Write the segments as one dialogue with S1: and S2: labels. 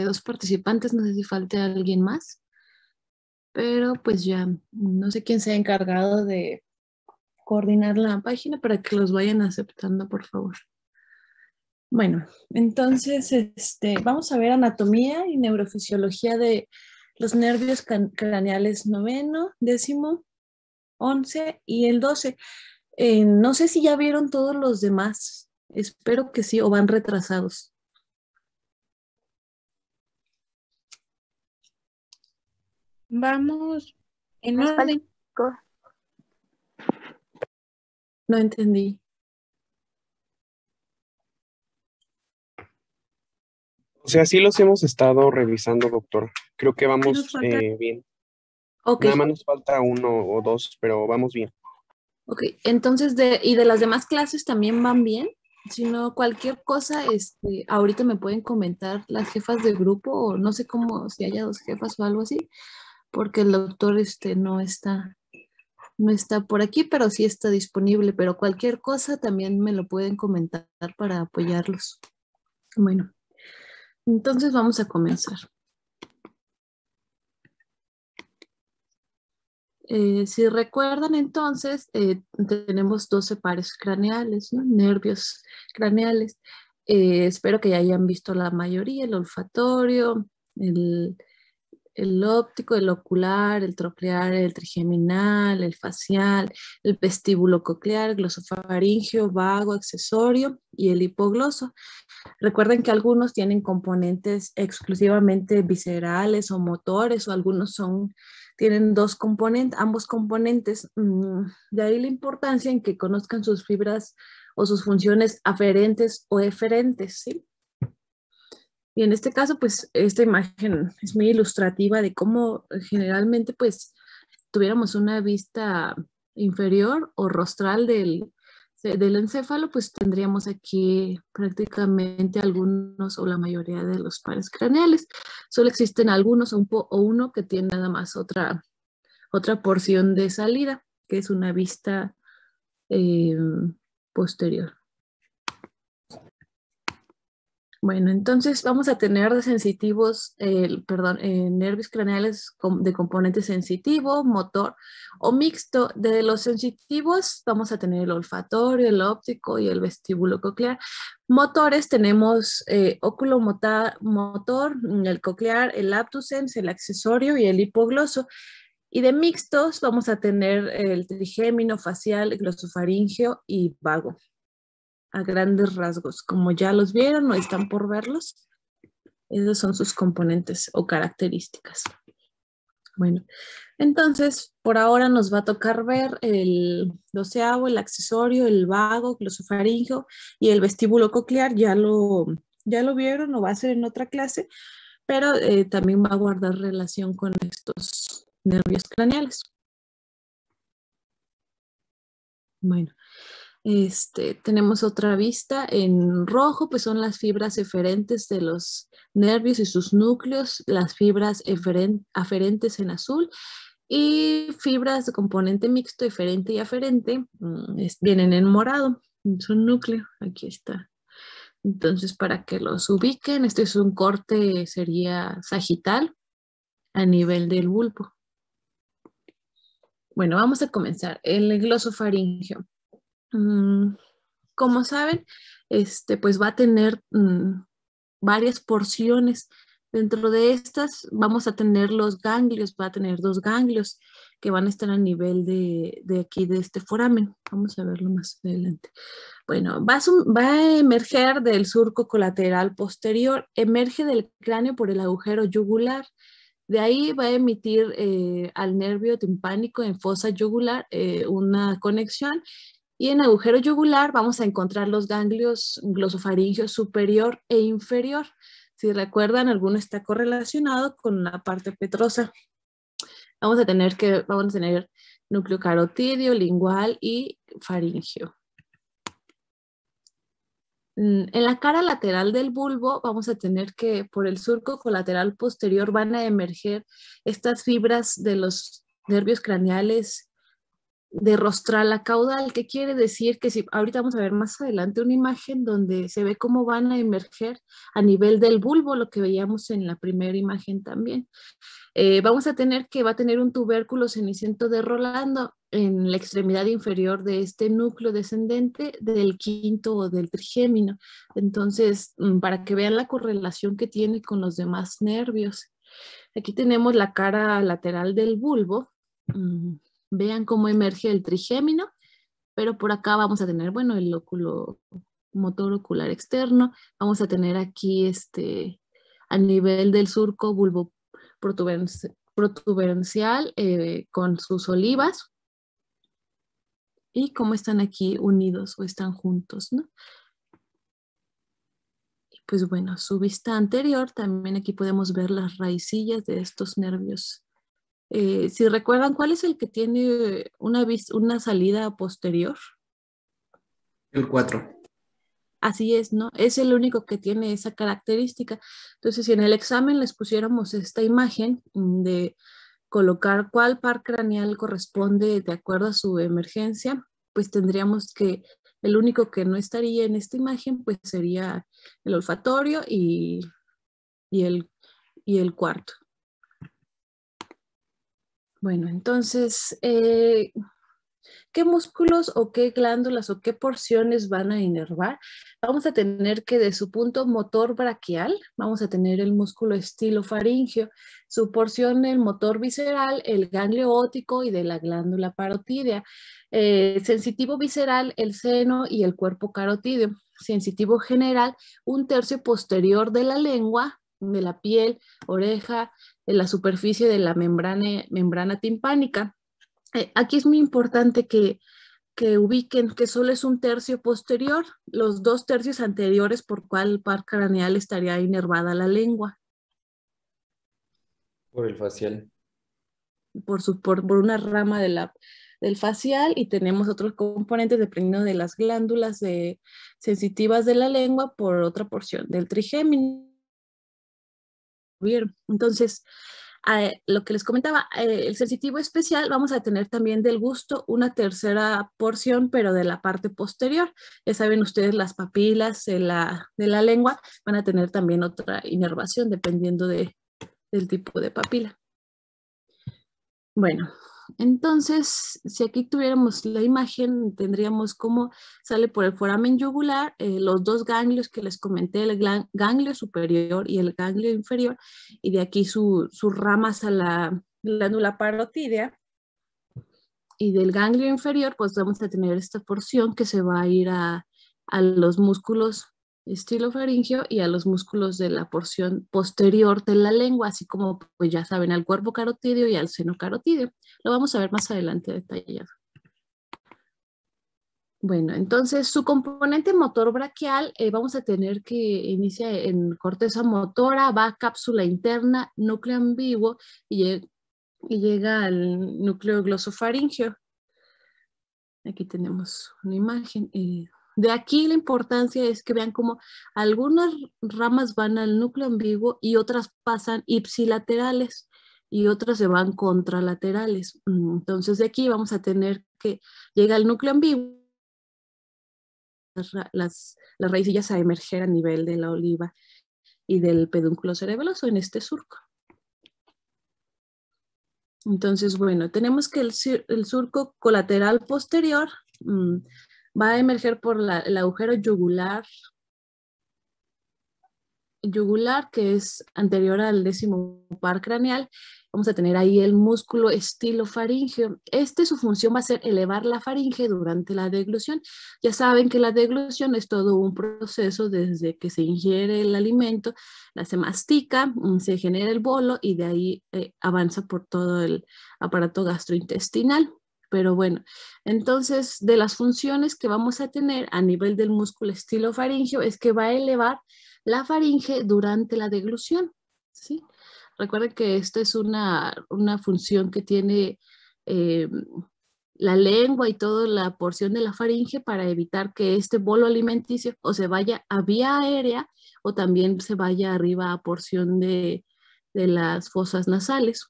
S1: dos participantes, no sé si falte alguien más, pero pues ya no sé quién se ha encargado de coordinar la página para que los vayan aceptando, por favor. Bueno, entonces este, vamos a ver anatomía y neurofisiología de los nervios craneales noveno, décimo, once y el doce. Eh, no sé si ya vieron todos los demás, espero que sí, o van retrasados. Vamos en orden. No entendí. O sea, sí los hemos estado revisando, doctor. Creo que vamos eh, bien. Nada más nos falta uno o dos, pero vamos bien. Ok, entonces, de, ¿y de las demás clases también van bien? Si no, cualquier cosa, este, ahorita me pueden comentar las jefas de grupo o no sé cómo, si haya dos jefas o algo así, porque el doctor este, no, está, no está por aquí, pero sí está disponible. Pero cualquier cosa también me lo pueden comentar para apoyarlos. Bueno, entonces vamos a comenzar. Eh, si recuerdan entonces, eh, tenemos 12 pares craneales, nervios craneales. Eh, espero que ya hayan visto la mayoría, el olfatorio, el, el óptico, el ocular, el troclear, el trigeminal, el facial, el vestíbulo coclear, glosofaringeo, vago, accesorio y el hipogloso. Recuerden que algunos tienen componentes exclusivamente viscerales o motores o algunos son tienen dos componentes, ambos componentes. Mm, de ahí la importancia en que conozcan sus fibras o sus funciones aferentes o eferentes, ¿sí? Y en este caso, pues esta imagen es muy ilustrativa de cómo eh, generalmente, pues, tuviéramos una vista inferior o rostral del, encéfalo, pues tendríamos aquí prácticamente algunos o la mayoría de los pares craneales. Solo existen algunos o, un uno que tiene nada más otra, otra porción de salida, que es una vista eh, posterior. Bueno, entonces vamos a tener de sensitivos, perdón, eh, nervios craneales de componente sensitivo, motor o mixto. De los sensitivos vamos a tener el olfatorio, el óptico y el vestíbulo coclear. Motores tenemos eh, óculo motor, mm, el coclear, el abducens, el accesorio y el hipogloso. Y de mixtos vamos a tener el trigémino facial, glosofaringeo y vago a grandes rasgos, como ya los vieron o están por verlos. Esos son sus componentes o características. Bueno, entonces por ahora nos va a tocar ver el doceavo, el accesorio, el vago, glosofaringo y el vestíbulo coclear. Ya lo, ya lo vieron o va a ser en otra clase, pero eh, también va a guardar relación con estos nervios craneales. Bueno, este, tenemos otra vista en rojo, pues son las fibras eferentes de los nervios y sus núcleos, las fibras aferentes en azul y fibras de componente mixto, eferente y aferente, mm, vienen en morado, es su núcleo, aquí está. Entonces, para que los ubiquen, este es un corte, sería sagital a nivel del bulbo. Bueno, vamos a comenzar. El glosofaringeo. Mm, como saben, este, pues va a tener mm, varias porciones. Dentro de estas vamos a tener los ganglios, va a tener dos ganglios que van a estar a nivel de, de aquí de este foramen. Vamos a verlo más adelante. Bueno, va a, va a, emerger del surco colateral posterior, emerge del cráneo por el agujero yugular. De ahí va a emitir eh, al nervio timpánico en fosa yugular eh, una conexión y en agujero yugular vamos a encontrar los ganglios glosofaringeo superior e inferior. Si recuerdan, alguno está correlacionado con la parte petrosa. Vamos a tener que vamos a tener núcleo carotidio, lingual y faringio. Mm, en la cara lateral del bulbo vamos a tener que por el surco colateral posterior van a emerger estas fibras de los nervios craneales de rostral a caudal, que quiere decir que si ahorita vamos a ver más adelante una imagen donde se ve cómo van a emerger a nivel del bulbo, lo que veíamos en la primera imagen también. Eh, vamos a tener que va a tener un tubérculo ceniciento de Rolando en la extremidad inferior de este núcleo descendente del quinto o del trigémino. Entonces, mm, para que vean la correlación que tiene con los demás nervios. Aquí tenemos la cara lateral del bulbo mm, vean cómo emerge el trigémino, pero por acá vamos a tener, bueno, el óculo, motor ocular externo, vamos a tener aquí este, a nivel del surco bulbo protuberencial eh, con sus olivas y cómo están aquí unidos o están juntos, ¿no? Y pues bueno, su vista anterior, también aquí podemos ver las raicillas de estos nervios eh, si recuerdan, ¿cuál es el que tiene una, salida posterior? El 4. Así es, ¿no? Es el único que tiene esa característica. Entonces, si en el examen les pusiéramos esta imagen de colocar cuál par craneal corresponde de acuerdo a su emergencia, pues tendríamos que el único que no estaría en esta imagen, pues sería el olfatorio y el cuarto. Bueno, entonces, eh, ¿qué músculos o qué glándulas o qué porciones van a inervar? Vamos a tener que de su punto motor braquial, vamos a tener el músculo estilofaringio, su porción el motor visceral, el ganglio ótico y de la glándula parotídea, eh, sensitivo visceral, el seno y el cuerpo carotídeo, sensitivo general, un tercio posterior de la lengua, de la piel, oreja, en la superficie de la membrana, membrana timpánica. Eh, aquí es muy importante que, ubiquen que solo es un tercio posterior, los dos tercios anteriores por cuál par craneal estaría inervada la lengua. Por el facial. Por, su, por, una rama de del facial y tenemos otros componentes dependiendo de las glándulas sensitivas de la lengua por otra porción del trigémino. Entonces, eh, lo que les comentaba, eh, el sensitivo especial, vamos a tener también del gusto una tercera porción, pero de la parte posterior. Ya saben ustedes, las papilas de la, de la lengua van a tener también otra inervación dependiendo de, del tipo de papila. Bueno, entonces, si aquí tuviéramos la imagen, tendríamos cómo sale por el foramen yugular eh, los dos ganglios que les comenté, el ganglio superior y el ganglio inferior, y de aquí sus ramas a la glándula parotidea. Y del ganglio inferior, pues vamos a tener esta porción que se va a ir a, a los músculos estilo estilofaringio y a los músculos de la porción posterior de la lengua, así como, pues ya saben, al cuerpo carotídeo y al seno carotidio. Lo vamos a ver más adelante detallado. Bueno, entonces su componente motor braquial eh, vamos a tener que inicia en corteza motora, va a cápsula interna, núcleo ambiguo y, llega al núcleo glosofaringio. Aquí tenemos una imagen. Eh. De aquí la importancia es que vean cómo algunas ramas van al núcleo ambiguo y otras pasan ipsilaterales y otras se van contralaterales. Mm, entonces de aquí vamos a tener que llega al núcleo ambiguo, las, las a emerger a nivel de la oliva y del pedúnculo cerebeloso en este surco. Entonces, bueno, tenemos que el, surco colateral posterior mm, va a emerger por el agujero yugular, yugular que es anterior al décimo par craneal. Vamos a tener ahí el músculo estilo faríngeo Este, su función va a ser elevar la faringe durante la deglución. Ya saben que la deglución es todo un proceso desde que se ingiere el alimento, se mastica, mm, se genera el bolo y de ahí eh, avanza por todo el aparato gastrointestinal. Pero bueno, entonces de las funciones que vamos a tener a nivel del músculo faringeo es que va a elevar la faringe durante la deglución. ¿sí? Recuerden que esta es una, función que tiene eh, la lengua y toda la porción de la faringe para evitar que este bolo alimenticio o se vaya a vía aérea o también se vaya arriba a porción de, de las fosas nasales.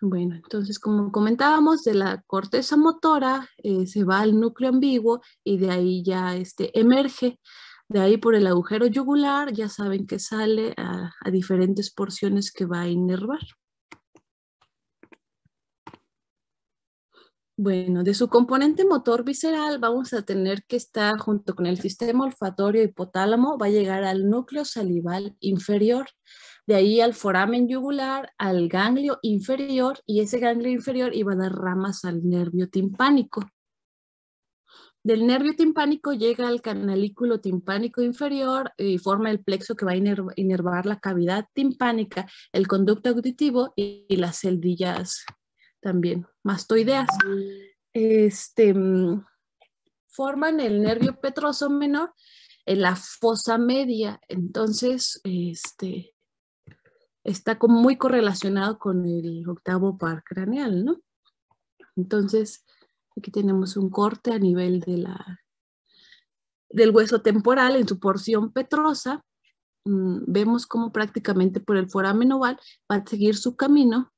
S1: Bueno, entonces como comentábamos, de la corteza motora eh, se va al núcleo ambiguo y de ahí ya este, emerge. De ahí por el agujero yugular ya saben que sale a, a diferentes porciones que va a inervar. Bueno, de su componente motor visceral vamos a tener que estar junto con el sistema olfatorio hipotálamo, va a llegar al núcleo salival inferior de ahí al foramen yugular, al ganglio inferior y ese ganglio inferior iba a dar ramas al nervio timpánico. Del nervio timpánico llega al canalículo timpánico inferior y forma el plexo que va a inervar la cavidad timpánica, el conducto auditivo y, las celdillas también mastoideas. Este, forman el nervio petroso menor en la fosa media. Entonces, este, está como muy correlacionado con el octavo par craneal, ¿no? Entonces, aquí tenemos un corte a nivel de la, del hueso temporal en su porción petrosa. Mm, vemos cómo prácticamente por el foramen oval va a seguir su camino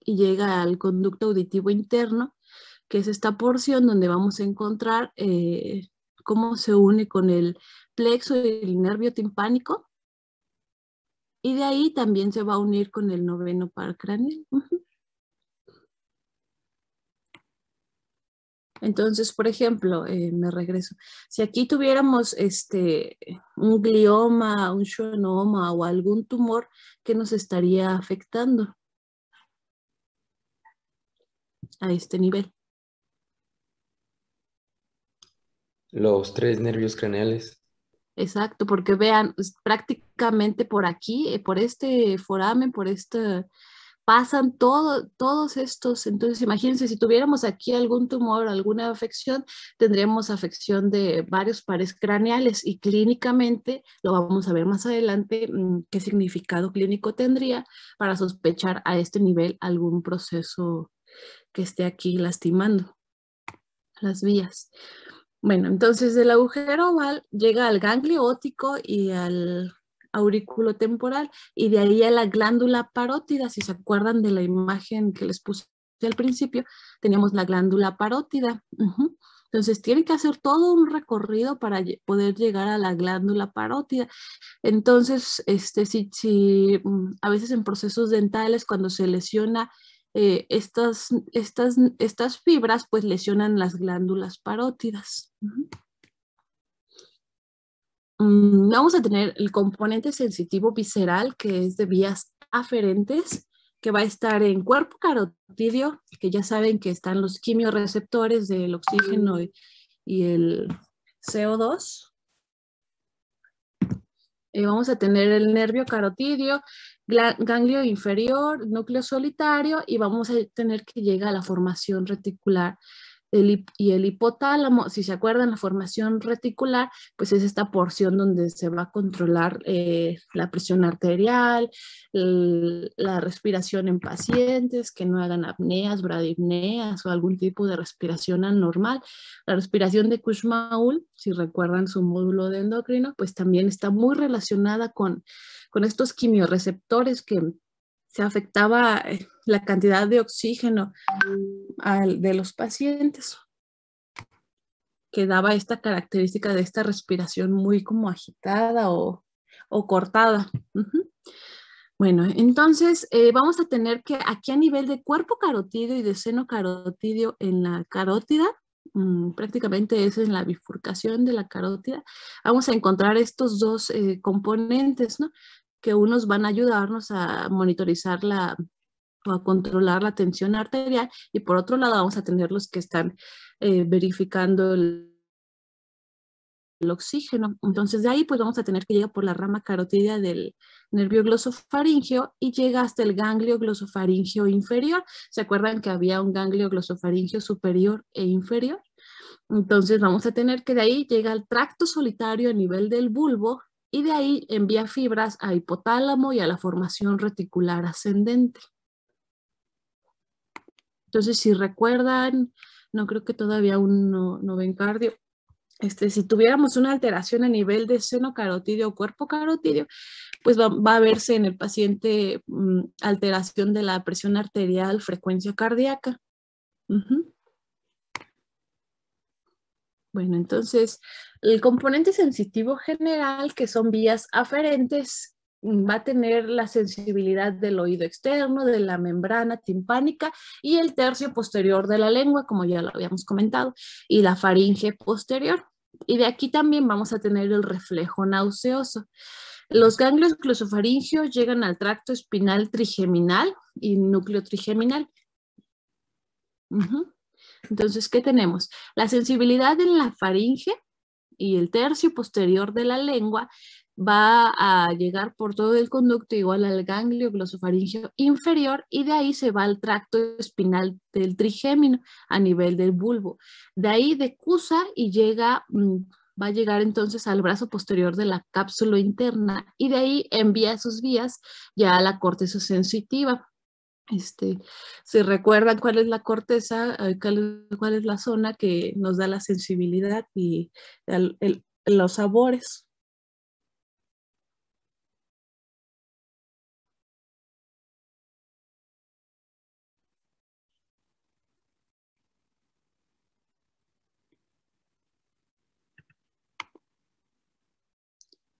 S1: y llega al conducto auditivo interno, que es esta porción donde vamos a encontrar eh, cómo se une con el plexo y el nervio timpánico y de ahí también se va a unir con el noveno par craneal. Entonces, por ejemplo, eh, me regreso. Si aquí tuviéramos este, un glioma, un schwannoma o algún tumor, que nos estaría afectando? A este nivel. Los tres nervios craneales. Exacto, porque vean, prácticamente por aquí, eh, por este foramen, por este, pasan todo, todos estos. Entonces, imagínense, si tuviéramos aquí algún tumor, alguna afección, tendríamos afección de varios pares craneales y clínicamente, lo vamos a ver más adelante, mm, qué significado clínico tendría para sospechar a este nivel algún proceso que esté aquí lastimando las vías. Bueno, entonces el agujero oval llega al ganglio y al aurículo temporal y de ahí a la glándula parótida. Si se acuerdan de la imagen que les puse al principio, teníamos la glándula parótida. Entonces tiene que hacer todo un recorrido para poder llegar a la glándula parótida. Entonces, este, si, mm, a veces en procesos dentales, cuando se lesiona eh, estas, estas, estas fibras pues lesionan las glándulas parótidas. Mm, vamos a tener el componente sensitivo visceral que es de vías aferentes que va a estar en cuerpo carotidio, que ya saben que están los quimioreceptores del oxígeno y, el CO2. Eh, vamos a tener el nervio carotidio, ganglio inferior, núcleo solitario y vamos a tener que llegar a la formación reticular y el hipotálamo, si se acuerdan, la formación reticular, pues es esta porción donde se va a controlar eh, la presión arterial, la respiración en pacientes que no hagan apneas, bradipneas o algún tipo de respiración anormal. La respiración de Kushmaul, si recuerdan su módulo de endocrino, pues también está muy relacionada con con estos quimiorreceptores que se afectaba eh, la cantidad de oxígeno de los pacientes, que daba esta característica de esta respiración muy como agitada o, cortada. Bueno, entonces eh, vamos a tener que aquí a nivel de cuerpo carotidio y de seno carotidio en la carótida, Mm, prácticamente es en la bifurcación de la carótida, vamos a encontrar estos dos eh, componentes, ¿no? Que unos van a ayudarnos a monitorizar la o a controlar la tensión arterial y por otro lado vamos a tener los que están eh, verificando el, el oxígeno. Entonces de ahí pues vamos a tener que llegar por la rama carotida del nervio glosofaringeo y llega hasta el ganglio glosofaringeo inferior. ¿Se acuerdan que había un ganglio glosofaringeo superior e inferior? Entonces vamos a tener que de ahí llega al tracto solitario a nivel del bulbo y de ahí envía fibras a hipotálamo y a la formación reticular ascendente. Entonces si recuerdan, no creo que todavía aún no, no ven cardio, este, si tuviéramos una alteración a nivel de seno carotidio o cuerpo carotidio, pues va, a verse en el paciente mm, alteración de la presión arterial, frecuencia cardíaca. Bueno, entonces, el componente sensitivo general, que son vías aferentes va a tener la sensibilidad del oído externo, de la membrana timpánica y el tercio posterior de la lengua, como ya lo habíamos comentado, y la faringe posterior. Y de aquí también vamos a tener el reflejo nauseoso. Los ganglios glosofaringeos llegan al tracto espinal trigeminal y núcleo trigeminal. Entonces, ¿qué tenemos? La sensibilidad en la faringe y el tercio posterior de la lengua va a llegar por todo el conducto igual al ganglio glosofaringeo inferior y de ahí se va al tracto espinal del trigémino a nivel del bulbo. De ahí decusa y llega, mm, va a llegar entonces al brazo posterior de la cápsula interna y de ahí envía sus vías ya a la corteza sensitiva. Este, si recuerdan cuál es la corteza, eh, cuál, es la zona que nos da la sensibilidad y los sabores.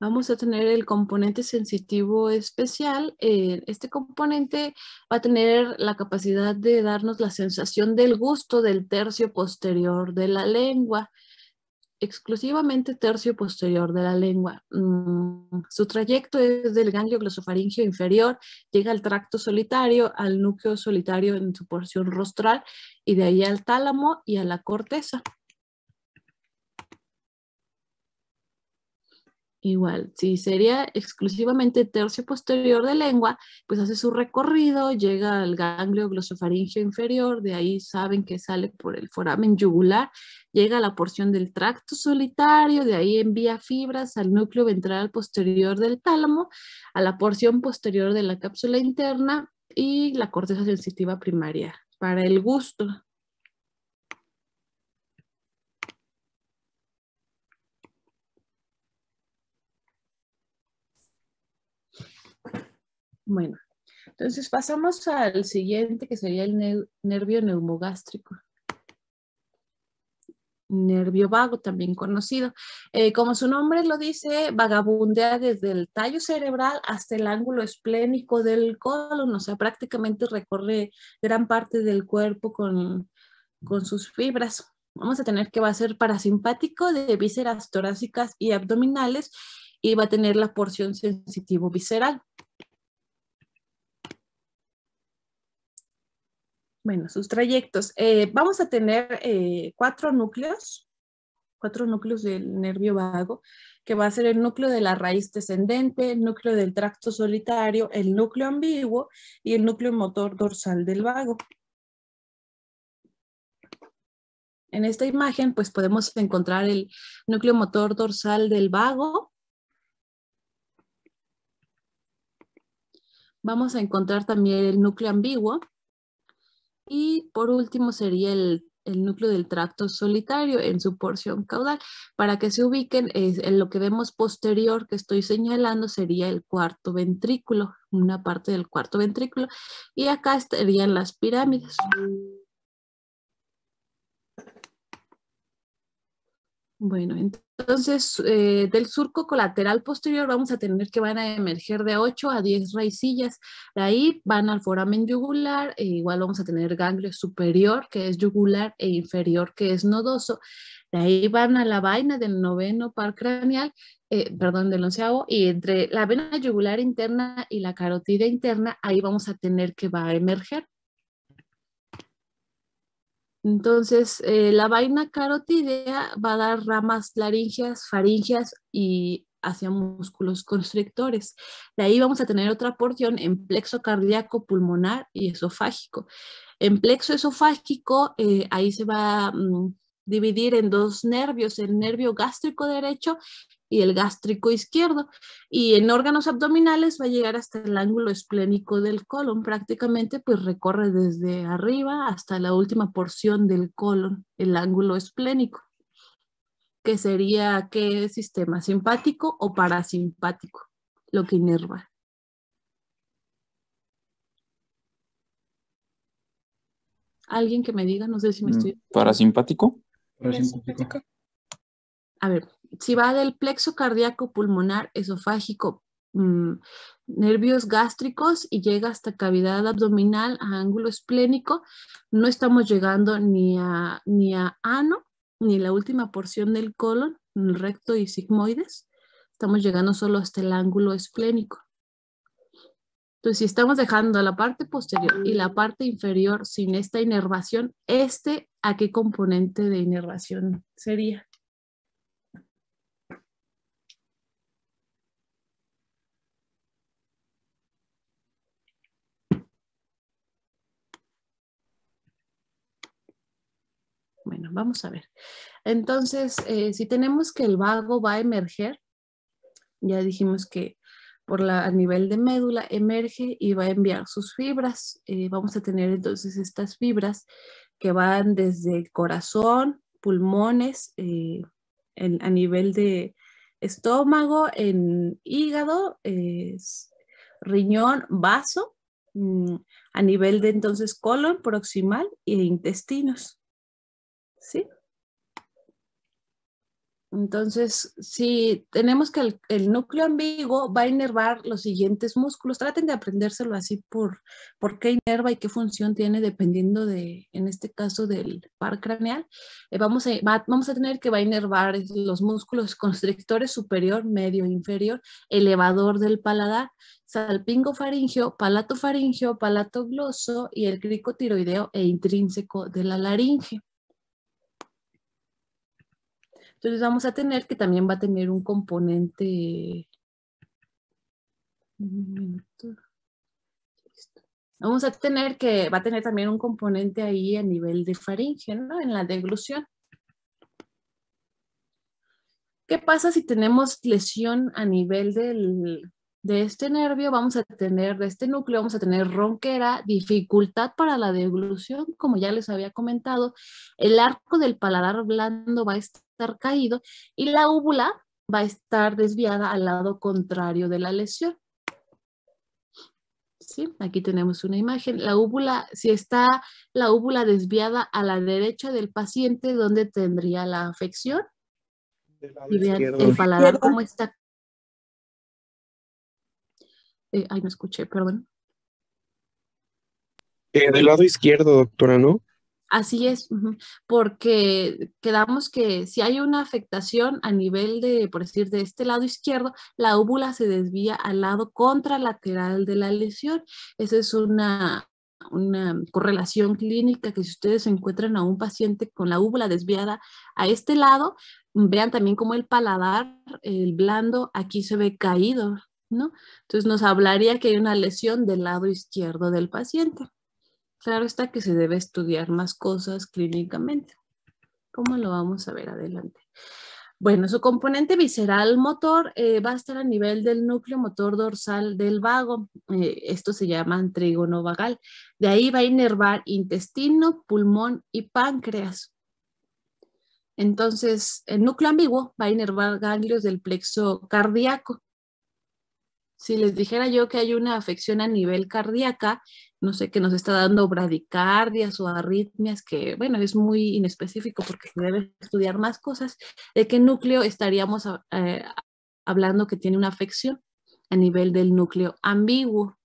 S1: vamos a tener el componente sensitivo especial. Eh, este componente va a tener la capacidad de darnos la sensación del gusto del tercio posterior de la lengua, exclusivamente tercio posterior de la lengua. Mm, su trayecto es del ganglio glosofaringio inferior, llega al tracto solitario, al núcleo solitario en su porción rostral y de ahí al tálamo y a la corteza. Igual, si sería exclusivamente tercio posterior de lengua, pues hace su recorrido, llega al ganglio glosofaringeo inferior, de ahí saben que sale por el foramen yugular, llega a la porción del tracto solitario, de ahí envía fibras al núcleo ventral posterior del tálamo, a la porción posterior de la cápsula interna y la corteza sensitiva primaria. Para el gusto, Bueno, entonces pasamos al siguiente que sería el nervio neumogástrico. Nervio vago, también conocido. Eh, como su nombre lo dice, vagabundea desde el tallo cerebral hasta el ángulo esplénico del colon, o sea, prácticamente recorre gran parte del cuerpo con, con sus fibras. Vamos a tener que va a ser parasimpático de vísceras torácicas y abdominales y va a tener la porción sensitivo visceral. Bueno, sus trayectos. Eh, vamos a tener eh, cuatro núcleos, cuatro núcleos del nervio vago, que va a ser el núcleo de la raíz descendente, el núcleo del tracto solitario, el núcleo ambiguo y el núcleo motor dorsal del vago. En esta imagen, pues podemos encontrar el núcleo motor dorsal del vago. Vamos a encontrar también el núcleo ambiguo, y por último sería el, núcleo del tracto solitario en su porción caudal. Para que se ubiquen, en lo que vemos posterior que estoy señalando sería el cuarto ventrículo, una parte del cuarto ventrículo. Y acá estarían las pirámides. Bueno, entonces eh, del surco colateral posterior vamos a tener que van a emerger de 8 a 10 raicillas. De ahí van al foramen yugular, e igual vamos a tener ganglio superior que es yugular e inferior que es nodoso. De ahí van a la vaina del noveno par craneal, eh, perdón, del onceavo, y entre la vena yugular interna y la carotida interna, ahí vamos a tener que va a emerger entonces, eh, la vaina carotidea va a dar ramas laringeas, faringeas y hacia músculos constrictores. De ahí vamos a tener otra porción en plexo cardíaco, pulmonar y esofágico. En plexo esofágico, eh, ahí se va a mm, dividir en dos nervios, el nervio gástrico derecho y el gástrico izquierdo. Y en órganos abdominales va a llegar hasta el ángulo esplénico del colon, prácticamente pues recorre desde arriba hasta la última porción del colon, el ángulo esplénico, que sería qué sistema simpático o parasimpático, lo que inerva. Alguien que me diga, no sé si me mm, estoy... ¿Parasimpático? Parasimpático. A ver, si va del plexo cardíaco pulmonar esofágico, mm, nervios gástricos y llega hasta cavidad abdominal a ángulo esplénico, no estamos llegando ni a, ni a ano, ni la última porción del colon, recto y sigmoides, estamos llegando solo hasta el ángulo esplénico. Entonces, si estamos dejando la parte posterior y la parte inferior sin esta inervación, ¿este a qué componente de inervación sería? Bueno, vamos a ver. Entonces, eh, si tenemos que el vago va a emerger, ya dijimos que por la, a nivel de médula emerge y va a enviar sus fibras. Eh, vamos a tener entonces estas fibras que van desde el corazón, pulmones, eh, a nivel de estómago, en hígado, riñón, vaso, mm, a nivel de entonces colon proximal e intestinos. Sí. Entonces, si tenemos que el, núcleo ambiguo va a inervar los siguientes músculos, traten de aprendérselo así por, qué inerva y qué función tiene dependiendo de, en este caso, del par craneal. Eh, vamos, a, vamos a tener que va a inervar los músculos constrictores superior, medio, inferior, elevador del paladar, salpingo faringio, palato faringio, palato gloso y el tiroideo e intrínseco de la laringe. Entonces vamos a tener que también va a tener un componente... Vamos a tener que, va a tener también un componente ahí a nivel de faringe, ¿no? En la deglución. ¿Qué pasa si tenemos lesión a nivel del, de este nervio vamos a tener, de este núcleo vamos a tener ronquera, dificultad para la deglución, como ya les había comentado, el arco del paladar blando va a estar caído y la úvula va a estar desviada al lado contrario de la lesión. ¿Sí? Aquí tenemos una imagen. La úvula, si está la úvula desviada a la derecha del paciente, ¿dónde tendría la afección? y vean el paladar cómo está eh, ay, no escuché, perdón. Eh, del lado izquierdo, doctora, ¿no? Así es, porque quedamos que si hay una afectación a nivel de, por decir, de este lado izquierdo, la óvula se desvía al lado contralateral de la lesión. Esa es una, una correlación clínica que si ustedes encuentran a un paciente con la úvula desviada a este lado, vean también cómo el paladar, el blando, aquí se ve caído, entonces nos hablaría que hay una lesión del lado izquierdo del paciente. Claro está que se debe estudiar más cosas clínicamente. ¿Cómo lo vamos a ver adelante? Bueno, su componente visceral motor eh, va a estar a nivel del núcleo motor dorsal del vago. Eh, esto se llama trigono vagal. De ahí va a inervar intestino, pulmón y páncreas. Entonces, el núcleo ambiguo va a inervar ganglios del plexo cardíaco si les dijera yo que hay una afección a nivel cardíaca, no sé, que nos está dando bradicardias o arritmias, que bueno, es muy inespecífico porque se debe estudiar más cosas, de qué núcleo estaríamos eh, hablando que tiene una afección a nivel del núcleo ambiguo.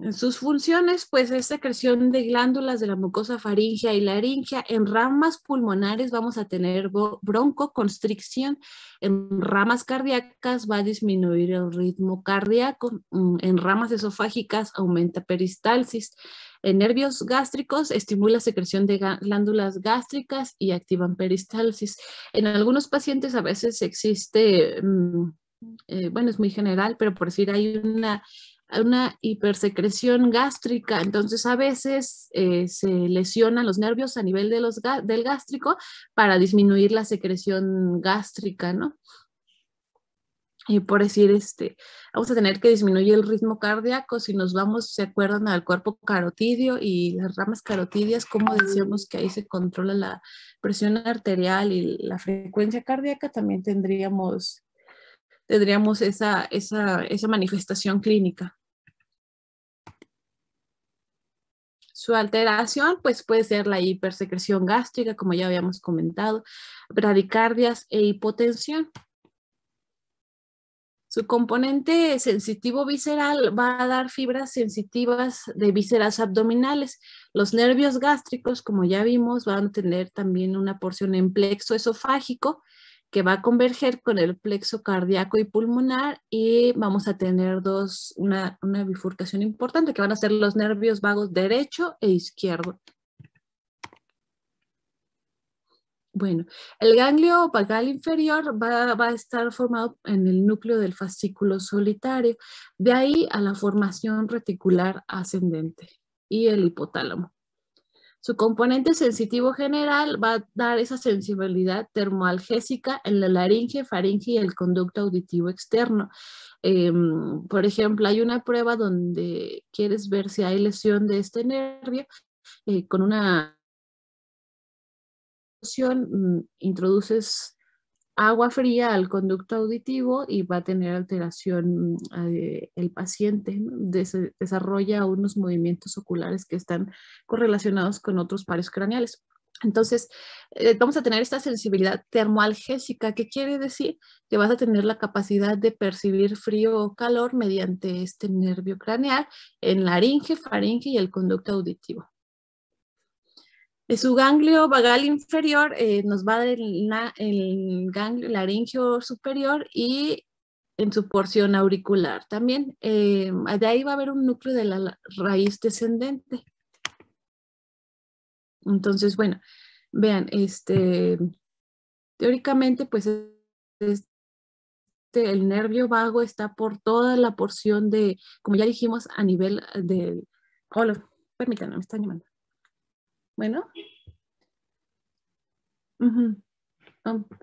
S1: En sus funciones, pues es secreción de glándulas de la mucosa faríngea y laringea. En ramas pulmonares vamos a tener broncoconstricción. En ramas cardíacas va a disminuir el ritmo cardíaco. Mm, en ramas esofágicas aumenta peristalsis. En nervios gástricos estimula secreción de glándulas gástricas y activan peristalsis. En algunos pacientes a veces existe... Mm, eh, bueno, es muy general, pero por decir, hay una una hipersecreción gástrica, entonces a veces eh, se lesionan los nervios a nivel del gástrico para disminuir la secreción gástrica, ¿no? Y por decir, este, vamos a tener que disminuir el ritmo cardíaco si nos vamos, se acuerdan, al cuerpo carotidio y las ramas carotidias, como decíamos que ahí se controla la presión arterial y la frecuencia cardíaca, también tendríamos tendríamos esa, esa manifestación clínica. Su alteración pues, puede ser la hipersecreción gástrica, como ya habíamos comentado, bradicardias e hipotensión. Su componente sensitivo visceral va a dar fibras sensitivas de vísceras abdominales. Los nervios gástricos, como ya vimos, van a tener también una porción en plexo esofágico que va a converger con el plexo cardíaco y pulmonar y vamos a tener dos, una, bifurcación importante que van a ser los nervios vagos derecho e izquierdo. Bueno, el ganglio vagal inferior va, a estar formado en el núcleo del fascículo solitario, de ahí a la formación reticular ascendente y el hipotálamo. Su componente sensitivo general va a dar esa sensibilidad termoalgésica en la laringe, faringe y el conducto auditivo externo. Em, por ejemplo, hay una prueba donde quieres ver si hay lesión de este nervio eh, con una introduces agua fría al conducto auditivo y va a tener alteración eh, el paciente. desarrolla unos movimientos oculares que están correlacionados con otros pares craneales. Entonces, eh, vamos a tener esta sensibilidad termoalgésica, que quiere decir que vas a tener la capacidad de percibir frío o calor mediante este nervio craneal en laringe, faringe y el conducto auditivo su ganglio vagal inferior eh, nos va del el ganglio laringio superior y en su porción auricular también. Eh, de ahí va a haber un núcleo de la raíz descendente. Entonces, bueno, vean, este, teóricamente, pues este, el nervio vago está por toda la porción de, como ya dijimos, a nivel eh, del hola, Permítanme, me están llamando. Bueno. aunque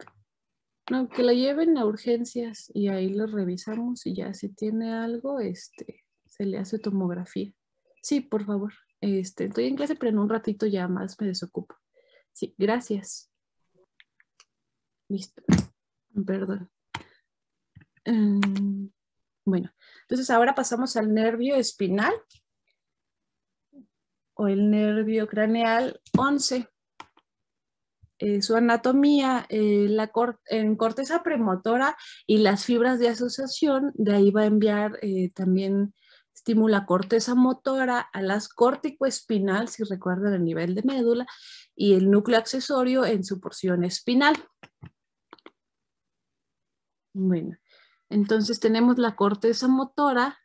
S1: no, que la lleven a urgencias y ahí lo revisamos y ya si tiene algo, este, se le hace tomografía. Sí, por favor. Este, estoy en clase, pero en un ratito ya más me desocupo. Sí, gracias. Listo. Perdón. Em, bueno, entonces ahora pasamos al nervio espinal o el nervio craneal 11. Eh, su anatomía, eh, la en corteza premotora y las fibras de asociación, de ahí va a enviar eh, también estimula corteza motora a las córtico-espinal, si recuerdan el nivel de médula, y el núcleo accesorio en su porción espinal. Bueno, entonces tenemos la corteza motora,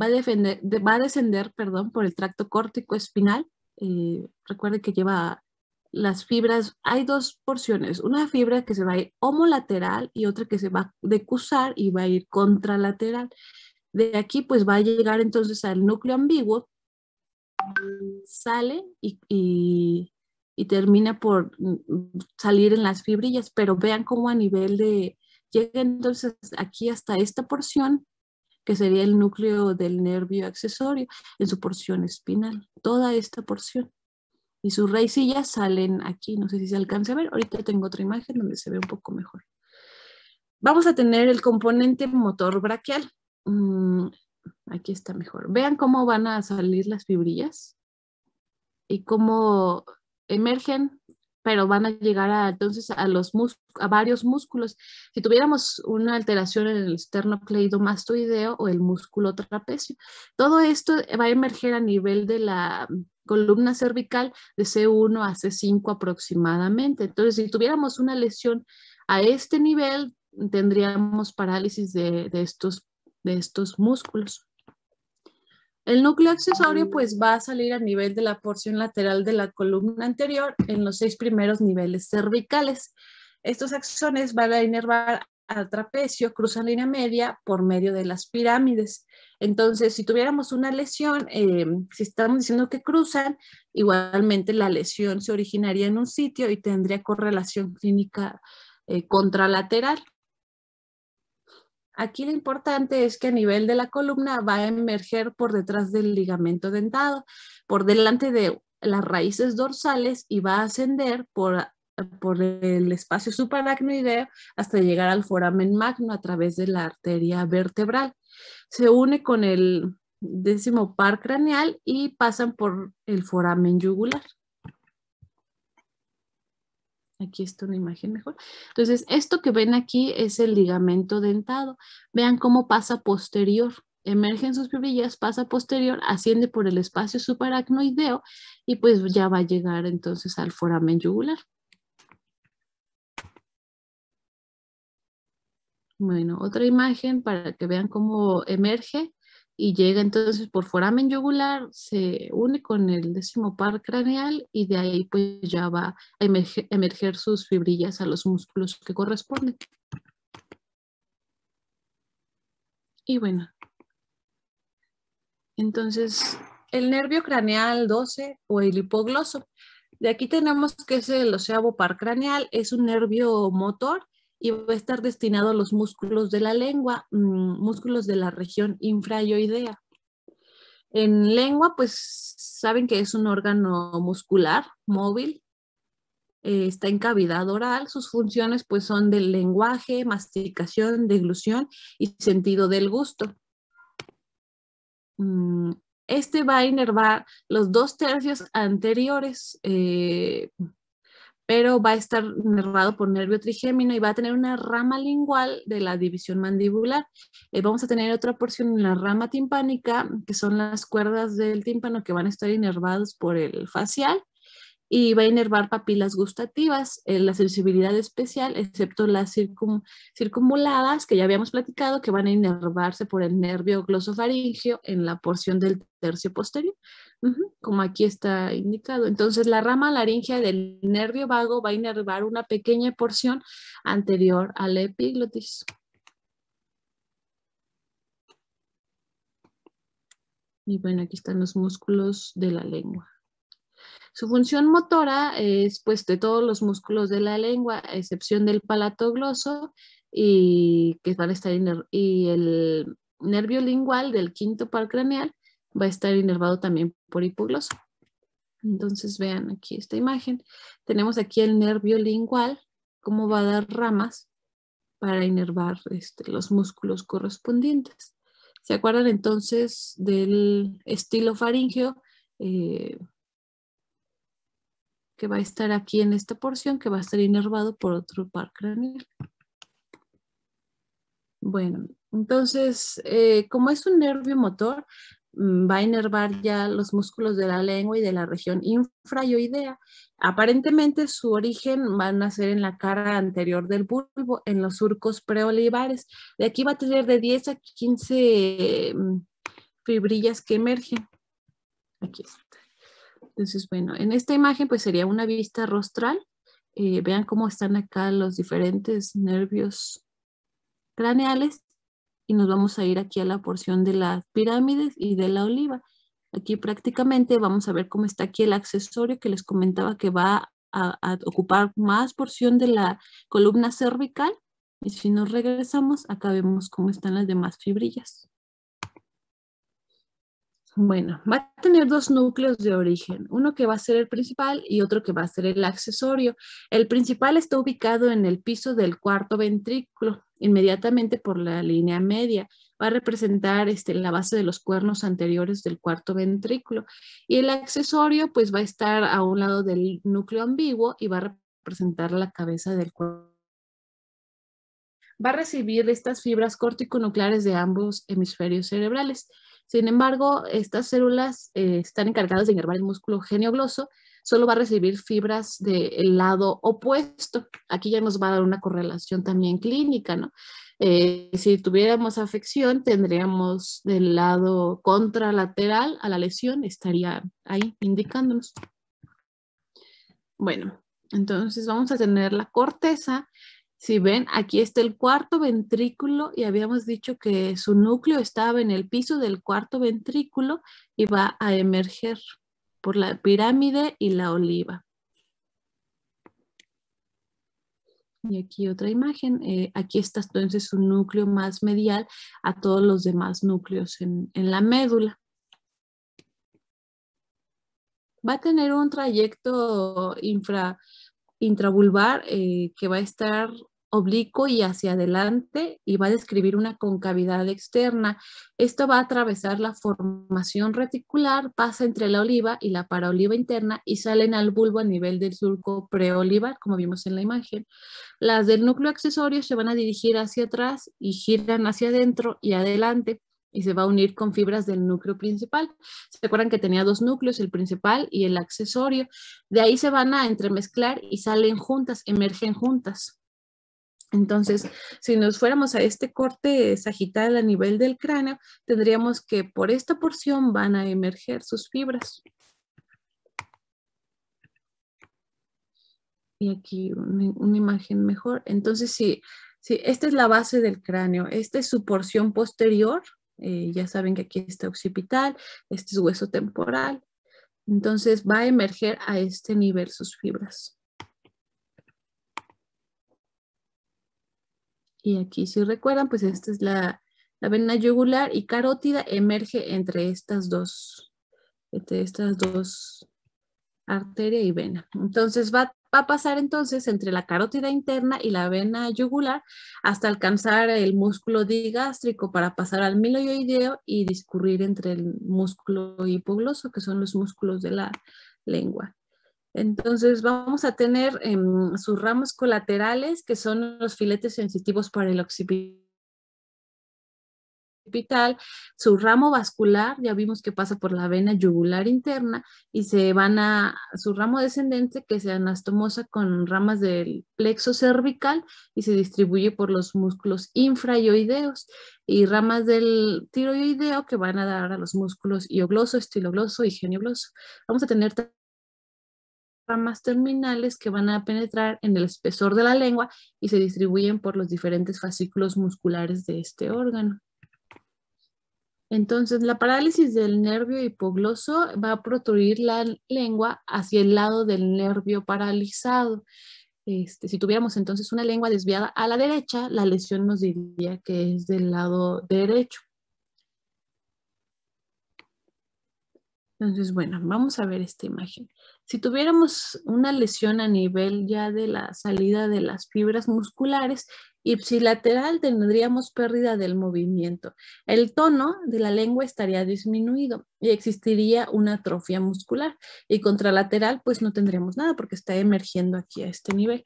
S1: va a, defender, va a descender perdón, por el tracto córtico espinal. Eh, recuerde que lleva las fibras, hay dos porciones, una fibra que se va a ir homolateral y otra que se va a decusar y va a ir contralateral. De aquí pues va a llegar entonces al núcleo ambiguo, sale y, y termina por salir en las fibrillas, pero vean cómo a nivel de, llega entonces aquí hasta esta porción que sería el núcleo del nervio accesorio, en su porción espinal, toda esta porción. Y sus raicillas salen aquí, no sé si se alcanza a ver, ahorita tengo otra imagen donde se ve un poco mejor. Vamos a tener el componente motor braquial. Mm, aquí está mejor. Vean cómo van a salir las fibrillas y cómo emergen pero van a llegar a, entonces a, los a varios músculos. Si tuviéramos una alteración en el esternocleidomastoideo o el músculo trapecio, todo esto va a emerger a nivel de la columna cervical de C1 a C5 aproximadamente. Entonces, si tuviéramos una lesión a este nivel, tendríamos parálisis de estos, de estos músculos. El núcleo accesorio mm. pues va a salir a nivel de la porción lateral de la columna anterior en los seis primeros niveles cervicales. Estos axones van a inervar al trapecio, cruzan línea media por medio de las pirámides. Entonces, si tuviéramos una lesión, em, si estamos diciendo que cruzan, igualmente la lesión se originaría en un sitio y tendría correlación clínica eh, contralateral. Aquí lo importante es que a nivel de la columna va a emerger por detrás del ligamento dentado, por delante de las raíces dorsales y va a ascender por, el espacio superacnoideo hasta llegar al foramen magno a través de la arteria vertebral. Se une con el décimo par craneal y pasan por el foramen yugular. Aquí está una imagen mejor. Entonces, esto que ven aquí es el ligamento dentado. Vean cómo pasa posterior. Emergen sus fibrillas, pasa posterior, asciende por el espacio suparacnoideo y pues ya va a llegar entonces al foramen yugular. Bueno, otra imagen para que vean cómo emerge y llega entonces por foramen yugular, se une con el décimo par craneal y de ahí pues ya va a emerger, sus fibrillas a los músculos que corresponden. Y bueno, entonces el nervio craneal 12 o el hipogloso. De aquí tenemos que es el oceavo par craneal, es un nervio motor y va a estar destinado a los músculos de la lengua, mm, músculos de la región infrayoidea. En lengua, pues saben que es un órgano muscular móvil, eh, está en cavidad oral, sus funciones pues son del lenguaje, masticación, deglución y sentido del gusto. Mm, este va a inervar los dos tercios anteriores eh, pero va a estar nervado por nervio trigémino y va a tener una rama lingual de la división mandibular. Eh, vamos a tener otra porción en la rama timpánica, que son las cuerdas del tímpano que van a estar inervados por el facial y va a inervar papilas gustativas, eh, la sensibilidad especial, excepto las circunmuladas, que ya habíamos platicado, que van a inervarse por el nervio glosofaringio en la porción del tercio posterior, como aquí está indicado. Entonces, la rama laringea del nervio vago va a inervar una pequeña porción anterior al epiglotis. Y bueno, aquí están los músculos de la lengua. Su función motora es pues de todos los músculos de la lengua, a excepción del palato gloso y que van a estar y el nervio lingual del quinto par craneal va a estar inervado también por hipogloso. Entonces vean aquí esta imagen. Tenemos aquí el nervio lingual, cómo va a dar ramas para inervar este, los músculos correspondientes. ¿Se acuerdan entonces del estilo faringeo? Eh, que va a estar aquí en esta porción, que va a estar inervado por otro par craneal. Bueno, entonces, eh, como es un nervio motor, mm, va a inervar ya los músculos de la lengua y de la región infrayoidea. Aparentemente su origen va a nacer en la cara anterior del bulbo, en los surcos preolivares. De aquí va a tener de 10 a 15 mm, fibrillas que emergen. Aquí está. Entonces, bueno, en esta imagen pues sería una vista rostral. Eh, vean cómo están acá los diferentes nervios craneales y nos vamos a ir aquí a la porción de las pirámides y de la oliva. Aquí prácticamente vamos a ver cómo está aquí el accesorio que les comentaba que va a ocupar más porción de la columna cervical. Y si nos regresamos, acá vemos cómo están las demás fibrillas. Bueno, va a tener dos núcleos de origen, uno que va a ser el principal y otro que va a ser el accesorio. El principal está ubicado en el piso del cuarto ventrículo, inmediatamente por la línea media. Va a representar este, la base de los cuernos anteriores del cuarto ventrículo. Y el accesorio pues va a estar a un lado del núcleo ambiguo y va a representar la cabeza del cuerpo va a recibir estas fibras corticonucleares de ambos hemisferios cerebrales. Sin embargo, estas células eh, están encargadas de inervar el músculo geniogloso, solo va a recibir fibras del lado opuesto. Aquí ya nos va a dar una correlación también clínica, ¿no? Eh, si tuviéramos afección, tendríamos del lado contralateral a la lesión, estaría ahí indicándonos. Bueno, entonces vamos a tener la corteza si ven, aquí está el cuarto ventrículo y habíamos dicho que su núcleo estaba en el piso del cuarto ventrículo y va a emerger por la pirámide y la oliva. Y aquí otra imagen. Eh, aquí está entonces su núcleo más medial a todos los demás núcleos en, la médula va a tener un trayecto infra, intravulvar eh, que va a estar oblicuo y hacia adelante y va a describir una concavidad externa. Esto va a atravesar la formación reticular, pasa entre la oliva y la paraoliva interna y salen al bulbo a nivel del surco preolivar, como vimos en la imagen. Las del núcleo accesorio se van a dirigir hacia atrás y giran hacia adentro y adelante y se va a unir con fibras del núcleo principal. ¿Se acuerdan que tenía dos núcleos, el principal y el accesorio? De ahí se van a entremezclar y salen juntas, emergen juntas. Entonces, si nos fuéramos a este corte sagital a nivel del cráneo, tendríamos que por esta porción van a emerger sus fibras. Y aquí una, imagen mejor. Entonces, si, esta es la base del cráneo, esta es su porción posterior, eh, ya saben que aquí está occipital, este es hueso temporal. Entonces va a emerger a este nivel sus fibras. Y aquí, si recuerdan, pues esta es la, vena yugular y carótida emerge entre estas dos, entre estas dos arteria y vena. Entonces va, a pasar entonces entre la carótida interna y la vena yugular hasta alcanzar el músculo digástrico para pasar al miloioideo y discurrir entre el músculo hipogloso, que son los músculos de la lengua. Entonces vamos a tener em, sus ramos colaterales, que son los filetes sensitivos para el occipital, su ramo vascular, ya vimos que pasa por la vena yugular interna, y se van a su ramo descendente, que se anastomosa con ramas del plexo cervical y se distribuye por los músculos infrayoideos y ramas del tiroideo que van a dar a los músculos iogloso, estilogloso y geniogloso. Vamos a tener más terminales que van a penetrar en el espesor de la lengua y se distribuyen por los diferentes fascículos musculares de este órgano. Entonces, la parálisis del nervio hipogloso va a protruir la lengua hacia el lado del nervio paralizado. Este, si tuviéramos entonces una lengua desviada a la derecha, la lesión nos diría que es del lado derecho. Entonces, bueno, vamos a ver esta imagen. Si tuviéramos una lesión a nivel ya de la salida de las fibras musculares, ipsilateral tendríamos pérdida del movimiento. El tono de la lengua estaría disminuido y existiría una atrofia muscular. Y contralateral, pues no tendríamos nada porque está emergiendo aquí a este nivel.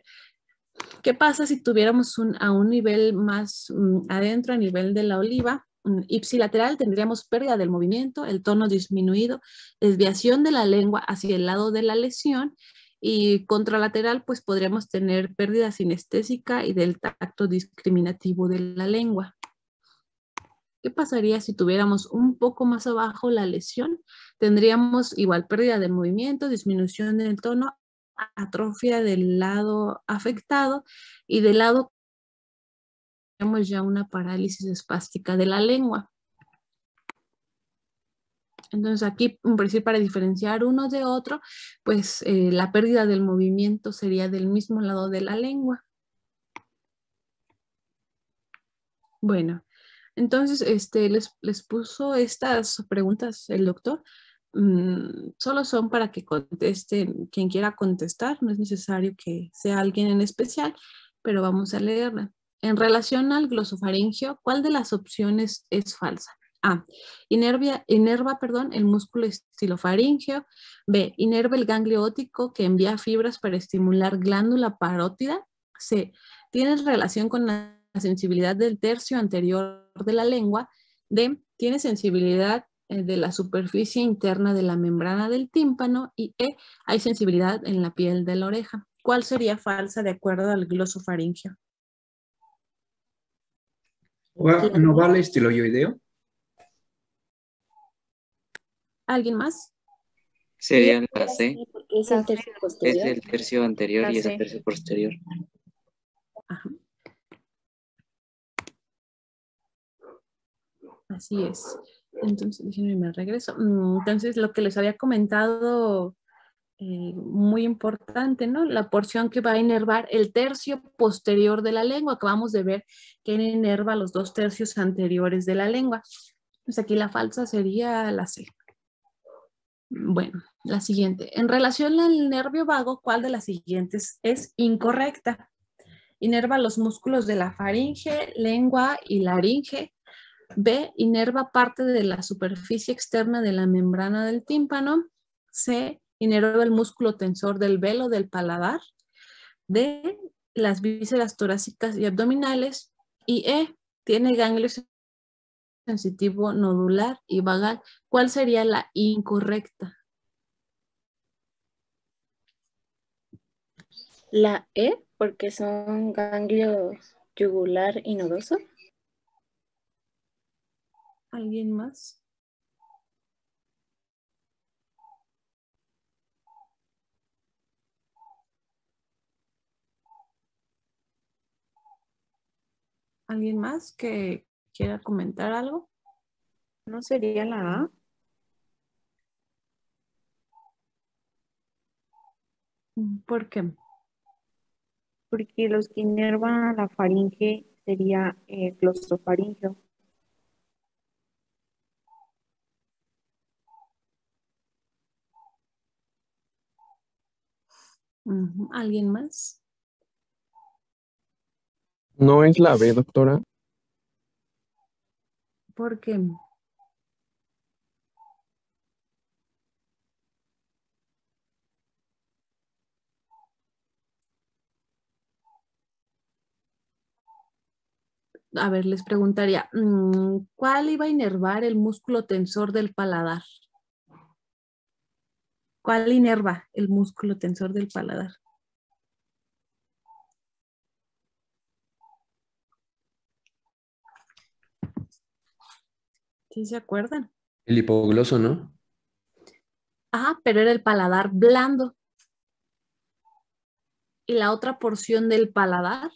S1: ¿Qué pasa si tuviéramos un, a un nivel más mm, adentro, a nivel de la oliva? ipsilateral tendríamos pérdida del movimiento, el tono disminuido, desviación de la lengua hacia el lado de la lesión y contralateral pues podríamos tener pérdida sinestésica y del tacto discriminativo de la lengua. ¿Qué pasaría si tuviéramos un poco más abajo la lesión? Tendríamos igual pérdida del movimiento, disminución del tono, atrofia del lado afectado y del lado tenemos ya una parálisis espástica de la lengua. Entonces aquí, un principio, para diferenciar uno de otro, pues eh, la pérdida del movimiento sería del mismo lado de la lengua. Bueno, entonces este, les, puso estas preguntas el doctor. Mm, solo son para que contesten quien quiera contestar. No es necesario que sea alguien en especial, pero vamos a leerla. En relación al glosofaringio, ¿cuál de las opciones es falsa? A. inerva el músculo estilofaringio. B. Inerva el ganglio ótico que envía fibras para estimular glándula parótida. C. Tiene relación con la sensibilidad del tercio anterior de la lengua. D. Tiene sensibilidad eh, de la superficie interna de la membrana del tímpano y E, hay sensibilidad en la piel de la oreja. ¿Cuál sería falsa de acuerdo al glosofaringio? ¿No vale estilo estiloideo? ¿Alguien más? Serían la C. Es el tercio posterior. Es el tercio anterior y es el tercio posterior. Ajá. Así es. Entonces, déjenme me regreso. Mm, entonces, lo que les había comentado eh, muy importante, ¿no? La porción que va a inervar el tercio posterior de la lengua. Acabamos de ver que inerva los dos tercios anteriores de la lengua. entonces aquí la falsa sería la C. Bueno, la siguiente. En relación al nervio vago, ¿cuál de las siguientes es incorrecta? Inerva los músculos de la faringe, lengua y laringe. B. Inerva parte de la superficie externa de la membrana del tímpano. C Inerva el músculo tensor del velo del paladar, de las vísceras torácicas y abdominales, y E, tiene ganglio sensitivo nodular y vagal. ¿Cuál sería la incorrecta? La E, porque son ganglio yugular y nodoso. ¿Alguien más? ¿Alguien más que quiera comentar algo? ¿No sería la A? ¿Por qué? Porque los que inervan la faringe sería eh, glosofaringeo. ¿Alguien más? No es la B, doctora. ¿Por qué? a ver, les preguntaría, mm, ¿cuál iba a inervar el músculo tensor del paladar? ¿Cuál inerva el músculo tensor del paladar? ¿Sí se acuerdan? El hipogloso, ¿no? Ah, pero era el paladar blando. Y la otra porción del paladar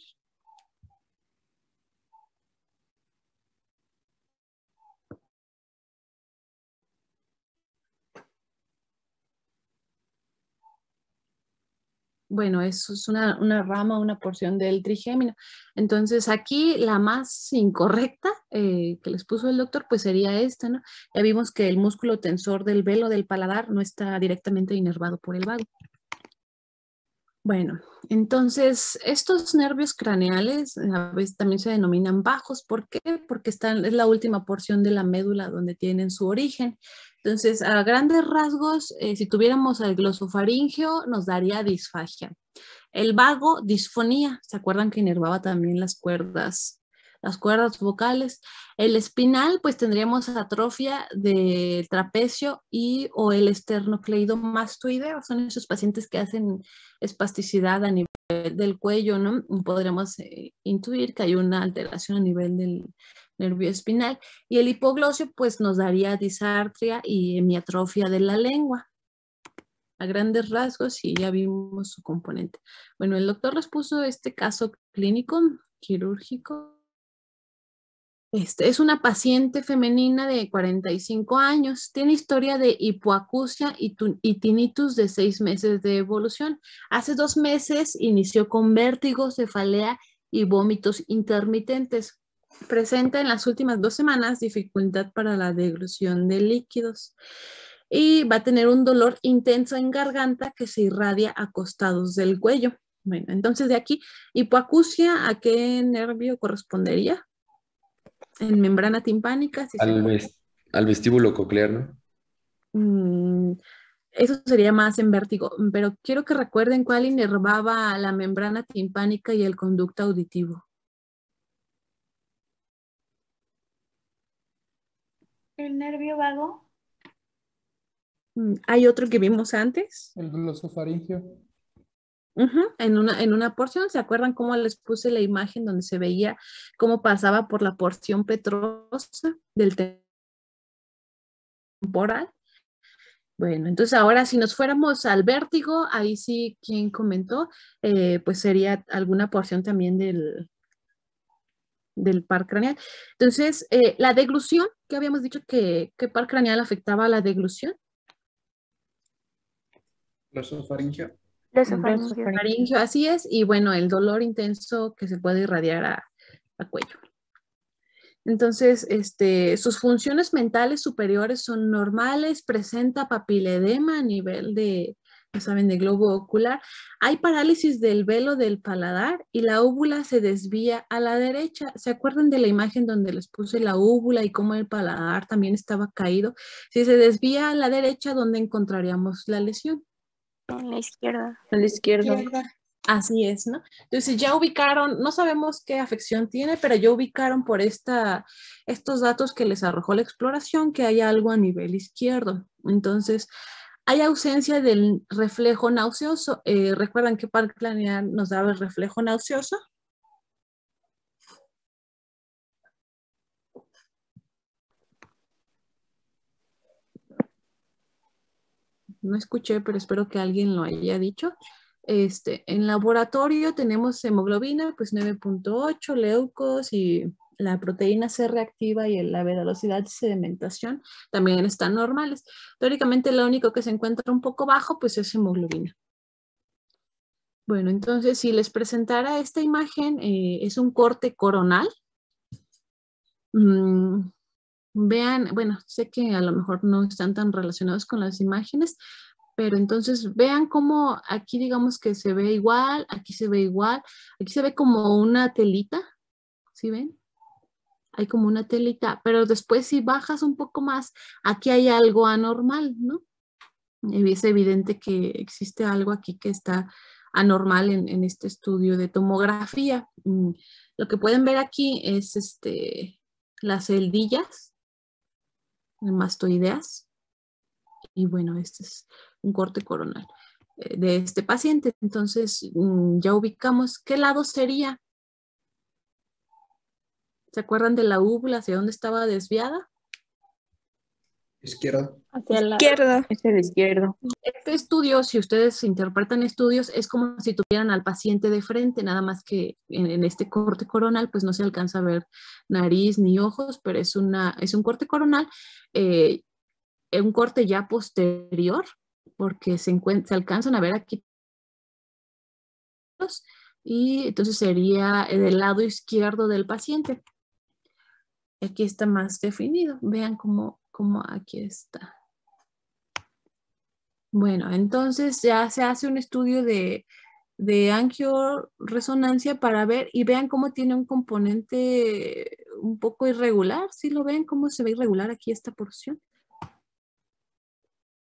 S1: bueno, eso es una, rama, una porción del trigémino. Entonces aquí la más incorrecta eh, que les puso el doctor, pues sería esta, ¿no? Ya vimos que el músculo tensor del velo del paladar no está directamente inervado por el vago. Bueno, entonces estos nervios craneales a veces también se denominan bajos. ¿Por qué? Porque están, es la última porción de la médula donde tienen su origen. Entonces, a grandes rasgos, eh, si tuviéramos el glosofaringeo, nos daría disfagia. El vago, disfonía. ¿Se acuerdan que inervaba también las cuerdas las cuerdas vocales. El espinal, pues tendríamos atrofia del trapecio y o el esternocleidomastoideo. Son esos pacientes que hacen espasticidad a nivel del cuello, ¿no? Podremos eh, intuir que hay una alteración a nivel del nervio espinal. Y el hipoglosio, pues nos daría disartria y hemiatrofia de la lengua. A grandes rasgos, y ya vimos su componente. Bueno, el doctor les puso este caso clínico, quirúrgico, este, es una paciente femenina de 45 años, tiene historia de hipoacusia y, y, tinnitus de seis meses de evolución. Hace dos meses inició con vértigo, cefalea y vómitos intermitentes. Presenta en las últimas dos semanas dificultad para la deglución de líquidos y va a tener un dolor intenso en garganta que se irradia a costados del cuello. Bueno, entonces de aquí, hipoacusia, ¿a qué nervio correspondería? en membrana timpánica. al, vestíbulo coclear, ¿no? Mm, eso sería más en vértigo, pero quiero que recuerden cuál inervaba la membrana timpánica y el conducto auditivo. ¿El nervio vago? Mm, ¿Hay otro que vimos antes? El glosofaringio en, una, porción, ¿se acuerdan cómo les puse la imagen donde se veía cómo pasaba por la porción petrosa del temporal? Bueno, entonces ahora si nos fuéramos al vértigo, ahí sí quien comentó, eh, pues sería alguna porción también del, del par craneal. Entonces, eh, la deglución, ¿Qué habíamos dicho que, que par craneal afectaba a la deglución? ¿Los faringe así es. Y bueno, el dolor intenso que se puede irradiar a, cuello. Entonces, este, sus funciones mentales superiores son normales, presenta papiledema a nivel de, ya saben, de globo ocular. Hay parálisis del velo del paladar y la óvula se desvía a la derecha. ¿Se acuerdan de la imagen donde les puse la úvula y cómo el paladar también estaba caído? Si se desvía a la derecha, ¿dónde encontraríamos la lesión? En la izquierda. En la izquierda. Así es, ¿no? Entonces ya ubicaron, no sabemos qué afección tiene, pero ya ubicaron por esta, estos datos que les arrojó la exploración que hay algo a nivel izquierdo. Entonces, hay ausencia del reflejo nauseoso. Eh, Recuerdan que Park Planear nos daba el reflejo nauseoso. no escuché, pero espero que alguien lo haya dicho. Este, en laboratorio tenemos hemoglobina, pues 9.8, leucos y la proteína C reactiva y la velocidad de sedimentación también están normales. Teóricamente lo único que se encuentra un poco bajo pues es hemoglobina. Bueno, entonces si les presentara esta imagen, eh, es un corte coronal. Mm, Vean, bueno, sé que a lo mejor no están tan relacionados con las imágenes, pero entonces vean cómo aquí digamos que se ve igual, aquí se ve igual, aquí se ve como una telita, ¿sí ven? Hay como una telita, pero después si bajas un poco más, aquí hay algo anormal, ¿no? Es evidente que existe algo aquí que está anormal en, en este estudio de tomografía. Mm, lo que pueden ver aquí es este, las celdillas, mastoideas. Y bueno, este es un corte coronal eh, de este paciente. Entonces, mm, ya ubicamos qué lado sería. ¿Se acuerdan de la úvula hacia dónde estaba desviada? Izquierda. Hacia la... izquierda Es el izquierdo. Este estudio, si ustedes interpretan estudios, es como si tuvieran al paciente de frente, nada más que en, este corte coronal, pues no se alcanza a ver nariz ni ojos, pero es, una, es un corte coronal, eh, un corte ya posterior, porque se, se alcanzan a ver aquí. Y entonces sería del lado izquierdo del paciente. Aquí está más definido. Vean cómo como aquí está. Bueno, entonces ya se hace un estudio de, de resonancia para ver y vean cómo tiene un componente un poco irregular. si lo ven? ¿Cómo se ve irregular aquí esta porción?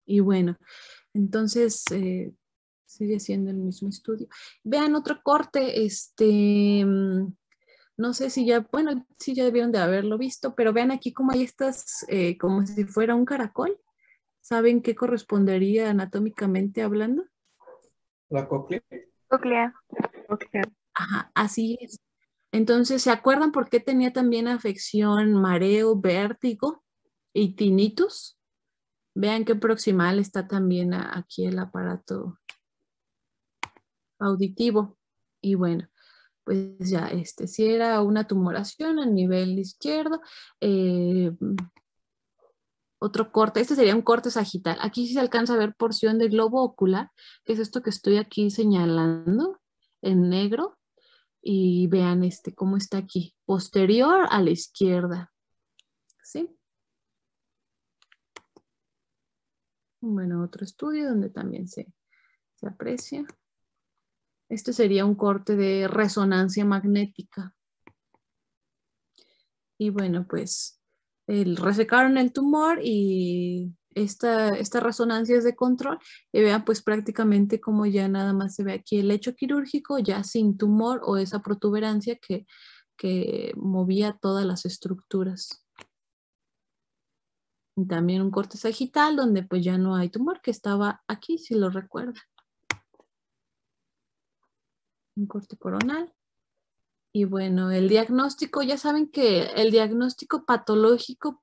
S1: Y bueno, entonces eh, sigue siendo el mismo estudio. Vean otro corte, este, mm, no sé si ya, bueno, si ya debieron de haberlo visto, pero vean aquí como hay estas, eh, como si fuera un caracol. ¿Saben qué correspondería anatómicamente hablando? La cóclea. Cóclea. cóclea. Ajá, así es. Entonces, ¿se acuerdan por qué tenía también afección, mareo, vértigo y tinnitus? Vean qué proximal está también aquí el aparato auditivo. Y bueno, pues ya, este, si era una tumoración a nivel izquierdo, eh, otro corte, este sería un corte sagital. Aquí sí se alcanza a ver porción de globo ocular, que es esto que estoy aquí señalando en negro. Y vean este, cómo está aquí, posterior a la izquierda. ¿Sí? Bueno, otro estudio donde también se aprecia. Este sería un corte de resonancia magnética. Y bueno, pues el, resecaron el tumor y esta, esta resonancia es de control. Y vean pues prácticamente como ya nada más se ve aquí el hecho quirúrgico ya sin tumor o esa protuberancia que, que movía todas las estructuras. Y también un corte sagital donde pues ya no hay tumor que estaba aquí, si lo recuerdan un corte coronal. Y bueno, el diagnóstico, ya saben que el diagnóstico patológico,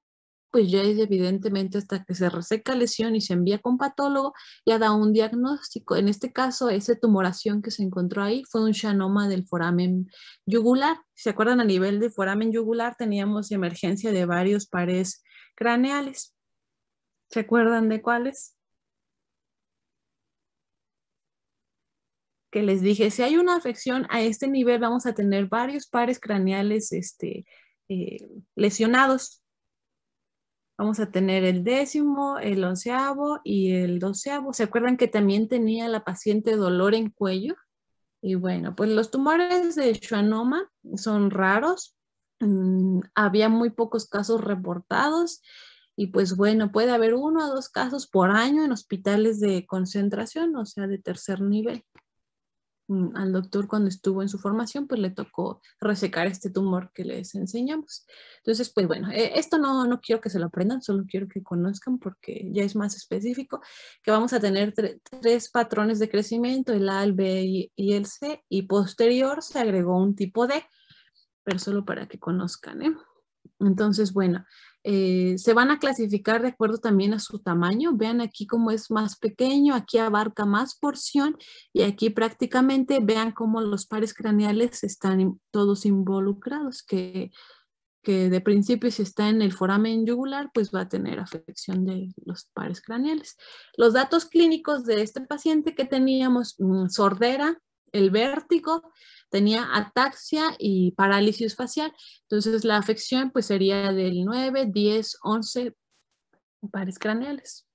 S1: pues ya es evidentemente hasta que se reseca lesión y se envía con patólogo, ya da un diagnóstico. En este caso, esa tumoración que se encontró ahí fue un xanoma del foramen yugular. ¿Se acuerdan? A nivel de foramen yugular teníamos emergencia de varios pares craneales. ¿Se acuerdan de cuáles? que les dije, si hay una afección a este nivel, vamos a tener varios pares craneales este, eh, lesionados. Vamos a tener el décimo, el onceavo y el doceavo. ¿Se acuerdan que también tenía la paciente dolor en cuello? Y bueno, pues los tumores de schwannoma son raros. Mm, había muy pocos casos reportados. Y pues bueno, puede haber uno o dos casos por año en hospitales de concentración, o sea, de tercer nivel. Mm, al doctor cuando estuvo en su formación, pues le tocó resecar este tumor que les enseñamos. Entonces, pues bueno, eh, esto no, no quiero que se lo aprendan, solo quiero que conozcan porque ya es más específico, que vamos a tener tres patrones de crecimiento, el A, el B y, el C, y posterior se agregó un tipo D, pero solo para que conozcan. ¿eh? Entonces, bueno, eh, se van a clasificar de acuerdo también a su tamaño. Vean aquí cómo es más pequeño, aquí abarca más porción y aquí prácticamente vean cómo los pares craneales están todos involucrados, que, que de principio si está en el foramen yugular, pues va a tener afección de los pares craneales. Los datos clínicos de este paciente que teníamos, mm, sordera, el vértigo, tenía ataxia y parálisis facial. Entonces la afección pues sería del 9, 10, 11 pares craneales.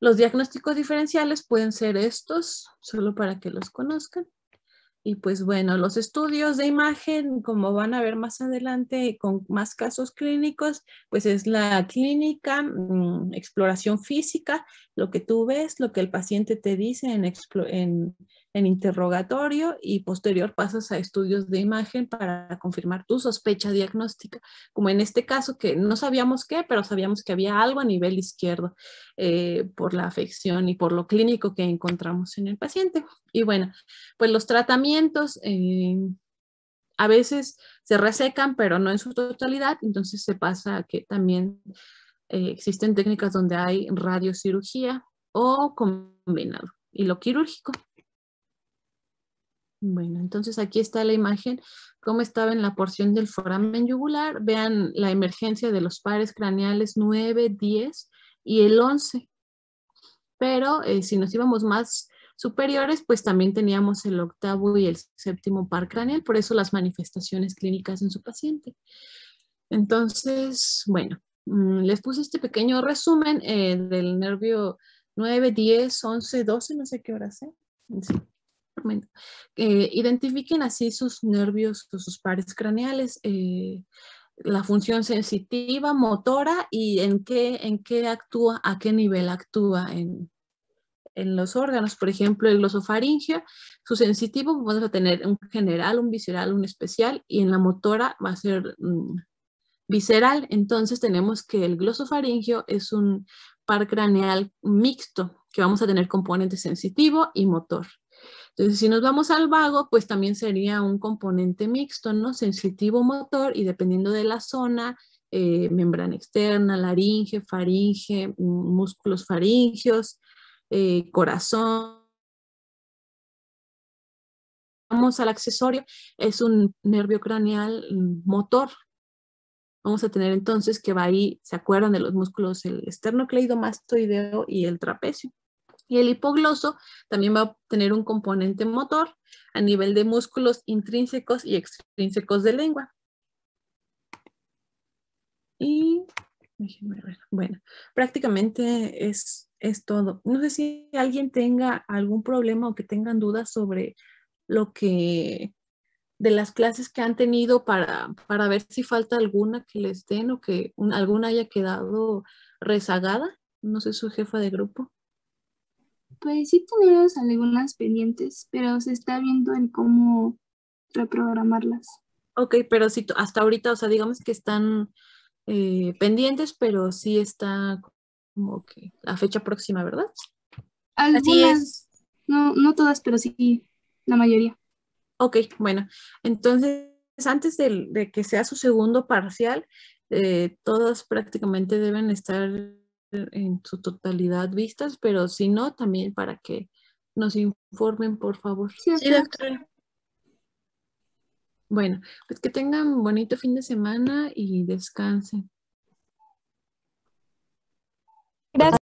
S1: Los diagnósticos diferenciales pueden ser estos, solo para que los conozcan. Y pues bueno, los estudios de imagen, como van a ver más adelante con más casos clínicos, pues es la clínica, mm, exploración física, lo que tú ves, lo que el paciente te dice en, en, en interrogatorio y posterior pasas a estudios de imagen para confirmar tu sospecha diagnóstica, como en este caso que no sabíamos qué, pero sabíamos que había algo a nivel izquierdo eh, por la afección y por lo clínico que encontramos en el paciente. Y bueno, pues los tratamientos... Eh, a veces se resecan, pero no en su totalidad, entonces se pasa a que también eh, existen técnicas donde hay radiocirugía o combinado y lo quirúrgico. Bueno, entonces aquí está la imagen, cómo estaba en la porción del foramen yugular. Vean la emergencia de los pares craneales 9, 10 y el 11. Pero eh, si nos íbamos más superiores, pues también teníamos el octavo y el séptimo par craneal, por eso las manifestaciones clínicas en su paciente. Entonces, bueno, mm, les puse este pequeño resumen eh, del nervio 9, 10, 11, 12, no sé qué hora sea. Sí que eh, identifiquen así sus nervios, o sus pares craneales, eh, la función sensitiva, motora y en qué, en qué actúa, a qué nivel actúa en, los órganos, por ejemplo, el glosofaringio, su sensitivo vamos a tener un general, un visceral, un especial, y en la motora va a ser mm, visceral. Entonces tenemos que el glosofaringio es un par craneal mixto, que vamos a tener componente sensitivo y motor. Entonces, si nos vamos al vago, pues también sería un componente mixto, ¿no? Sensitivo motor y dependiendo de la zona, eh, membrana externa, laringe, faringe, mm, músculos faringeos, eh, corazón. Vamos al accesorio, es un nervio craneal mm, motor. Vamos a tener entonces que va ahí, ¿se acuerdan de los músculos? El esternocleidomastoideo y el trapecio. Y el hipogloso también va a tener un componente motor a nivel de músculos intrínsecos y extrínsecos de lengua. Y Bueno, prácticamente es, es todo. No sé si alguien tenga algún problema o que tengan dudas sobre lo que de las clases que han tenido para, para ver si falta alguna que les den o que alguna haya quedado rezagada. No sé, su jefa de grupo. Pues sí tenemos algunas pendientes, pero se está viendo en cómo reprogramarlas. Ok, pero sí, hasta ahorita, o sea, digamos que están eh, pendientes, pero sí está como que la fecha próxima, ¿verdad?
S2: Algunas,
S1: no, no todas, pero sí la mayoría. Ok, bueno, entonces antes de, que sea su segundo parcial, eh, todas prácticamente deben estar en su totalidad vistas, pero si no, también para que nos informen, por favor. Sí, Bueno, pues que tengan bonito fin de semana y descansen. Gracias.